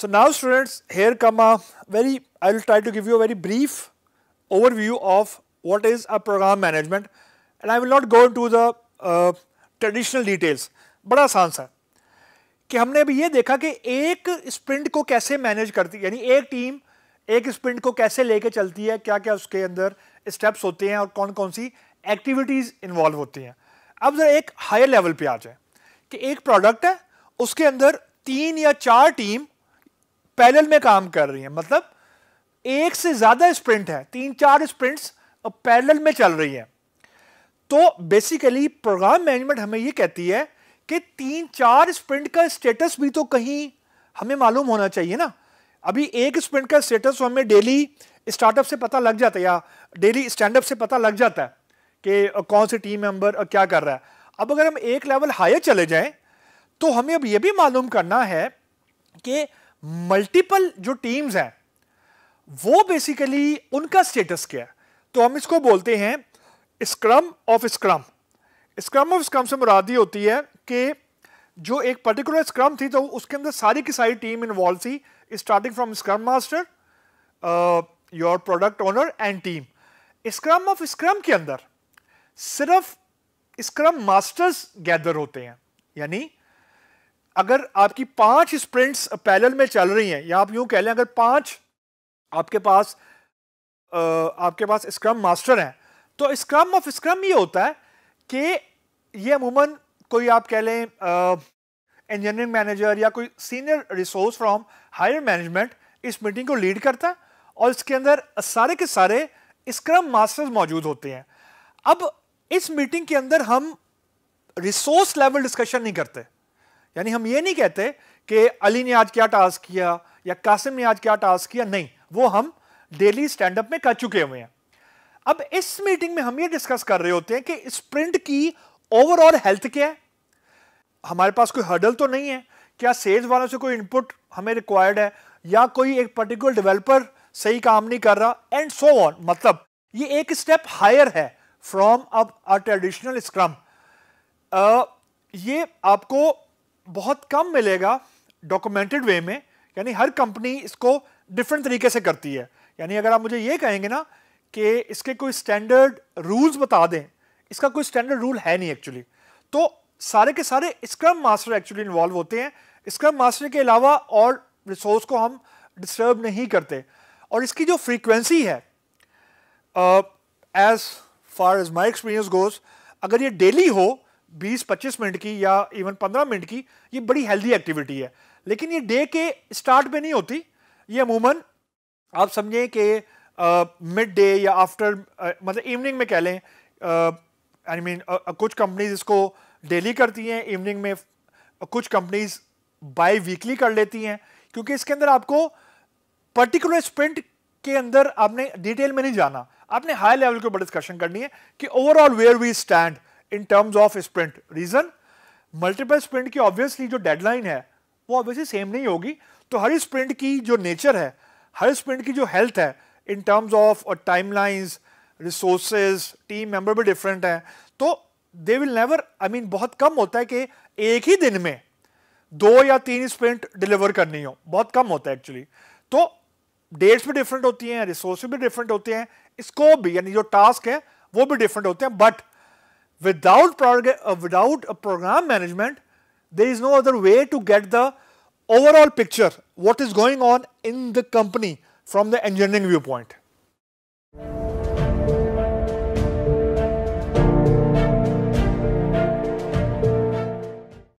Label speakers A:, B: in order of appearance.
A: So now students, here come a very, I will try to give you a very brief overview of what is a program management and I will not go into the uh, traditional details. बड़ा आसान सा कि हमने अभी ये देखा कि एक स्प्रिंट को कैसे मैनेज करती है यानी एक टीम एक स्प्रिंट को कैसे लेके चलती है क्या क्या उसके अंदर स्टेप्स होते हैं और कौन कौन सी एक्टिविटीज़ इन्वॉल्व होती हैं अब ज़रा एक हायर लेवल पे आ जाए कि एक प्रोडक्ट है उसके अंदर तीन या चार टीम पैरल में काम कर रही हैं मतलब एक से ज़्यादा स्प्रिंट है तीन चार स्प्रिंट्स पैरल में चल रही हैं तो बेसिकली प्रोग्राम मैनेजमेंट हमें ये कहती है कि तीन चार स्प्रिंट का स्टेटस भी तो कहीं हमें मालूम होना चाहिए ना अभी एक स्प्रिंट का स्टेटस तो हमें डेली स्टार्टअप से पता लग जाता है या डेली स्टैंडअप से पता लग जाता है कि कौन से टीम मेंबर क्या कर रहा है अब अगर हम एक लेवल हायर चले जाएं तो हमें अब यह भी मालूम करना है कि मल्टीपल जो टीम्स हैं वो बेसिकली उनका स्टेटस क्या है तो हम इसको बोलते हैं scrum of scrum scrum of scrum से मुरादी होती है कि जो एक पर्टिकुलर स्क्रम थी तो उसके अंदर सारी की सारी टीम इन्वॉल्व थी starting from scrum master your product owner and team scrum of scrum के अंदर सिर्फ स्क्रम मास्टर्स गैदर होते हैं यानी अगर आपकी पांच स्प्रिंट्स पैरेलल में चल रही हैं या आप यूं कह लें अगर पांच आपके पास आ, आपके पास स्क्रम मास्टर हैं तो स्क्रम ऑफ स्क्रम ये होता है कि ये अमूमन कोई आप कह लें इंजीनियरिंग मैनेजर या कोई senior resource from higher management इस मीटिंग को लीड करता है और इसके अंदर सारे के सारे स्क्रम मास्टर्स मौजूद होते हैं अब इस मीटिंग के अंदर हम रिसोर्स लेवल डिस्कशन नहीं करते यानी हम ये नहीं कहते कि अली ने आज क्या टास्क किया या कासिम ने आज क्या टास्क किया नहीं वो हम डेली स्टैंड अप में कर चुके हुए हैं अब इस मीटिंग में हम ये डिस्कस कर रहे होते हैं कि स्प्रिंट की ओवरऑल हेल्थ क्या है हमारे पास कोई हर्डल तो नहीं है क्या सेल्स वालों से कोई इनपुट हमें रिक्वायर्ड है या कोई एक पर्टिकुलर डेवलपर सही काम नहीं कर रहा एंड सो ऑन मतलब ये एक स्टेप हायर है फ्रॉम अब अ ट्रेडिशनल स्क्रम ये आपको बहुत कम मिलेगा डॉक्यूमेंटेड वे में यानी हर कंपनी इसको डिफरेंट तरीके से करती है यानी अगर आप मुझे ये कहेंगे ना कि इसके कोई स्टैंडर्ड रूल्स बता दें इसका कोई स्टैंडर्ड रूल है नहीं एक्चुअली तो सारे के सारे स्क्रम मास्टर एक्चुअली इन्वॉल्व होते हैं स्क्रम मास्टर के अलावा और रिसोर्स को हम डिस्टर्ब नहीं करते और इसकी जो फ्रीक्वेंसी है as far as my experience goes अगर ये डेली हो 20-25 मिनट की या इवन 15 मिनट की ये बड़ी हेल्दी एक्टिविटी है लेकिन ये डे के स्टार्ट में नहीं होती ये अमूमन आप समझें कि मिड डे या आफ्टर uh, मतलब इवनिंग में कह लें आई मीन कुछ कंपनीज इसको डेली करती हैं इवनिंग में कुछ कंपनीज बाई वीकली कर लेती हैं क्योंकि इसके अंदर आपको पर्टिकुलर स्प्रिंट के अंदर आपने डिटेल में नहीं जाना आपने हाई लेवल के ऊपर डिस्कशन करनी है कि overall where we stand in terms of sprint reason multiple sprint की ऑब्वियसली जो डेडलाइन है वो ऑब्वियसली सेम नहीं होगी तो हर स्प्रिंट की जो नेचर है हर स्प्रिंट की जो हेल्थ है इन टर्म्स ऑफ और timelines resources team member भी डिफरेंट हैं तो they will never I mean बहुत कम होता है कि एक ही दिन में दो या तीन स्प्रिंट डिलीवर करनी हो बहुत कम होता है एक्चुअली तो डेट्स भी डिफरेंट होती हैं रिसोर्स भी डिफरेंट होते हैं स्कोप भी यानी जो टास्क है वो भी डिफरेंट होते हैं but Without, uh, without a program management, there is no other way to get the overall picture, what is going on in the company from the engineering viewpoint.